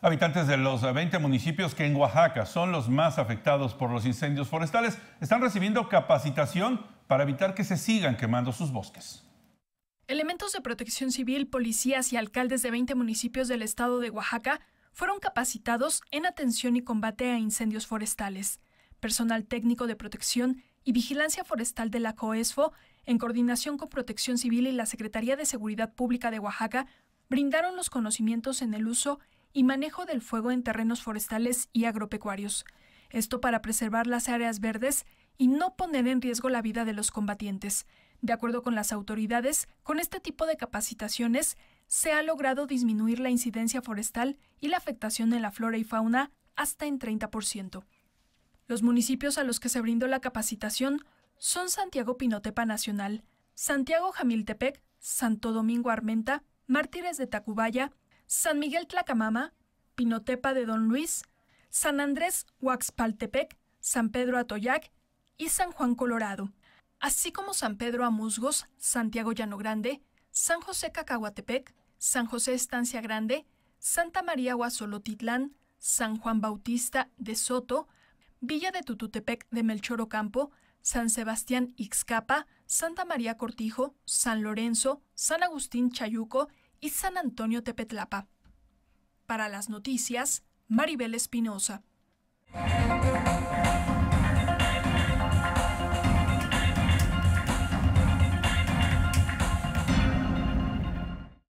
Habitantes de los 20 municipios que en Oaxaca son los más afectados por los incendios forestales están recibiendo capacitación para evitar que se sigan quemando sus bosques. Elementos de protección civil, policías y alcaldes de 20 municipios del estado de Oaxaca fueron capacitados en atención y combate a incendios forestales. Personal técnico de protección y vigilancia forestal de la COESFO, en coordinación con Protección Civil y la Secretaría de Seguridad Pública de Oaxaca, brindaron los conocimientos en el uso y manejo del fuego en terrenos forestales y agropecuarios. Esto para preservar las áreas verdes y no poner en riesgo la vida de los combatientes. De acuerdo con las autoridades, con este tipo de capacitaciones se ha logrado disminuir la incidencia forestal y la afectación en la flora y fauna hasta en 30%. Los municipios a los que se brindó la capacitación son Santiago Pinotepa Nacional, Santiago Jamiltepec, Santo Domingo Armenta, Mártires de Tacubaya, San Miguel Tlacamama, Pinotepa de Don Luis, San Andrés Huaxpaltepec, San Pedro Atoyac y San Juan Colorado, así como San Pedro Musgos, Santiago Llano Grande, San José Cacahuatepec, San José Estancia Grande, Santa María Huasolotitlán, San Juan Bautista de Soto, Villa de Tututepec de Melchor Ocampo, San Sebastián Ixcapa, Santa María Cortijo, San Lorenzo, San Agustín Chayuco y San Antonio Tepetlapa. Para las noticias, Maribel Espinosa.